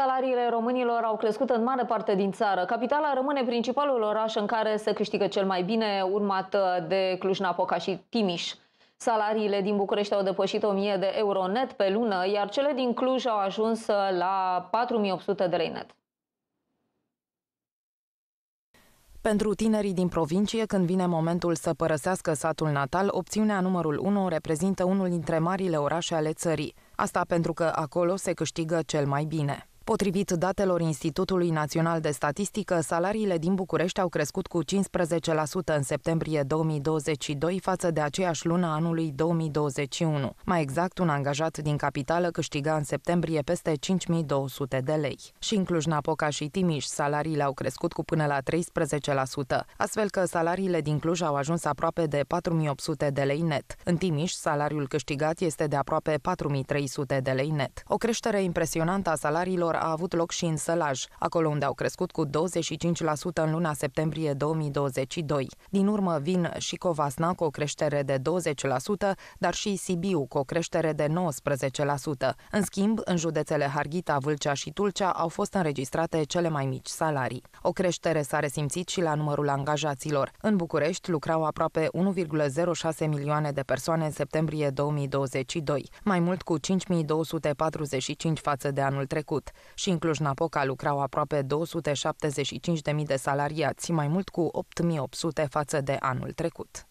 Salariile românilor au crescut în mare parte din țară. Capitala rămâne principalul oraș în care se câștigă cel mai bine, urmat uh, de Cluj-Napoca și Timiș. Salariile din București au depășit 1000 de euro net pe lună, iar cele din Cluj au ajuns uh, la 4800 de lei net. Pentru tinerii din provincie, când vine momentul să părăsească satul natal, opțiunea numărul 1 reprezintă unul dintre marile orașe ale țării. Asta pentru că acolo se câștigă cel mai bine. Potrivit datelor Institutului Național de Statistică, salariile din București au crescut cu 15% în septembrie 2022 față de aceeași lună anului 2021. Mai exact, un angajat din capitală câștiga în septembrie peste 5200 de lei. Și în Cluj-Napoca și Timiș, salariile au crescut cu până la 13%, astfel că salariile din Cluj au ajuns aproape de 4800 de lei net. În Timiș, salariul câștigat este de aproape 4300 de lei net. O creștere impresionantă a salariilor a avut loc și în Sălaj, acolo unde au crescut cu 25% în luna septembrie 2022. Din urmă vin și Covasna cu o creștere de 20%, dar și Sibiu cu o creștere de 19%. În schimb, în județele Harghita, Vâlcea și Tulcea au fost înregistrate cele mai mici salarii. O creștere s-a resimțit și la numărul angajaților. În București lucrau aproape 1,06 milioane de persoane în septembrie 2022, mai mult cu 5.245 față de anul trecut și în Cluj-Napoca lucrau aproape 275.000 de salariați, mai mult cu 8.800 față de anul trecut.